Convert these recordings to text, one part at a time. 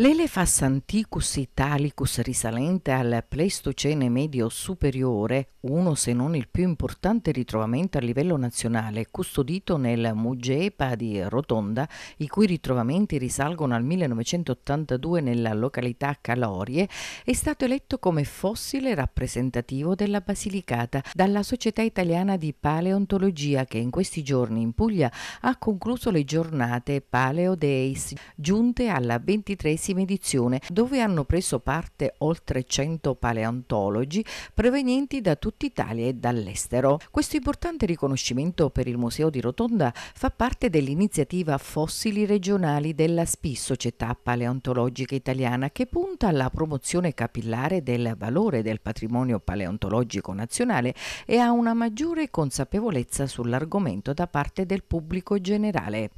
L'Elephas anticus italicus risalente al Pleistocene medio superiore, uno se non il più importante ritrovamento a livello nazionale, custodito nel Mugepa di Rotonda, i cui ritrovamenti risalgono al 1982 nella località Calorie, è stato eletto come fossile rappresentativo della Basilicata dalla Società Italiana di Paleontologia che in questi giorni in Puglia ha concluso le giornate Paleo Days, giunte alla 23 ventesima edizione, dove hanno preso parte oltre 100 paleontologi provenienti da tutta Italia e dall'estero. Questo importante riconoscimento per il Museo di Rotonda fa parte dell'iniziativa Fossili regionali della SPI, Società Paleontologica Italiana, che punta alla promozione capillare del valore del patrimonio paleontologico nazionale e a una maggiore consapevolezza sull'argomento da parte del pubblico generale.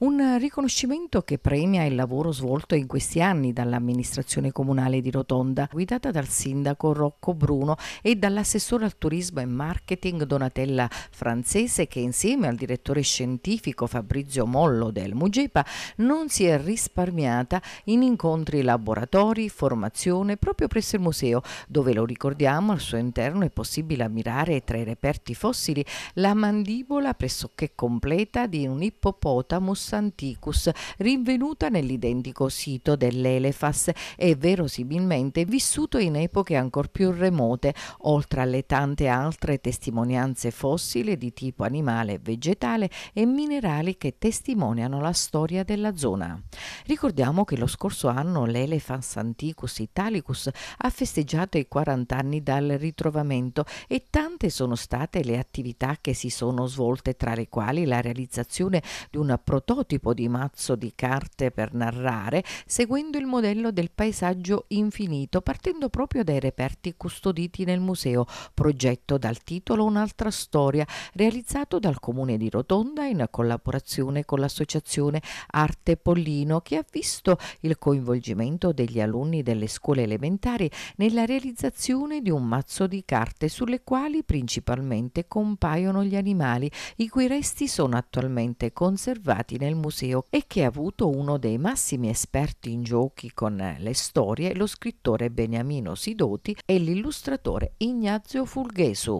Un riconoscimento che premia il lavoro svolto in questi tanti anni dall'amministrazione comunale di Rotonda, guidata dal sindaco Rocco Bruno e dall'assessore al turismo e marketing Donatella Francese che insieme al direttore scientifico Fabrizio Mollo del Mugepa non si è risparmiata in incontri laboratori, formazione proprio presso il museo dove lo ricordiamo al suo interno è possibile ammirare tra i reperti fossili la mandibola pressoché completa di un ippopotamus anticus rinvenuta nell'identico sito dell'Elefas e verosimilmente vissuto in epoche ancor più remote, oltre alle tante altre testimonianze fossili di tipo animale, vegetale e minerali che testimoniano la storia della zona. Ricordiamo che lo scorso anno l'Elephants Anticus Italicus ha festeggiato i 40 anni dal ritrovamento e tante sono state le attività che si sono svolte, tra le quali la realizzazione di un prototipo di mazzo di carte per narrare, seguendo il modello del paesaggio infinito, partendo proprio dai reperti custoditi nel museo, progetto dal titolo Un'altra storia, realizzato dal comune di Rotonda in collaborazione con l'associazione Arte Pollino che ha visto il coinvolgimento degli alunni delle scuole elementari nella realizzazione di un mazzo di carte sulle quali principalmente compaiono gli animali, i cui resti sono attualmente conservati nel museo e che ha avuto uno dei massimi esperti in giochi con le storie, lo scrittore Beniamino Sidoti e l'illustratore Ignazio Fulghesu.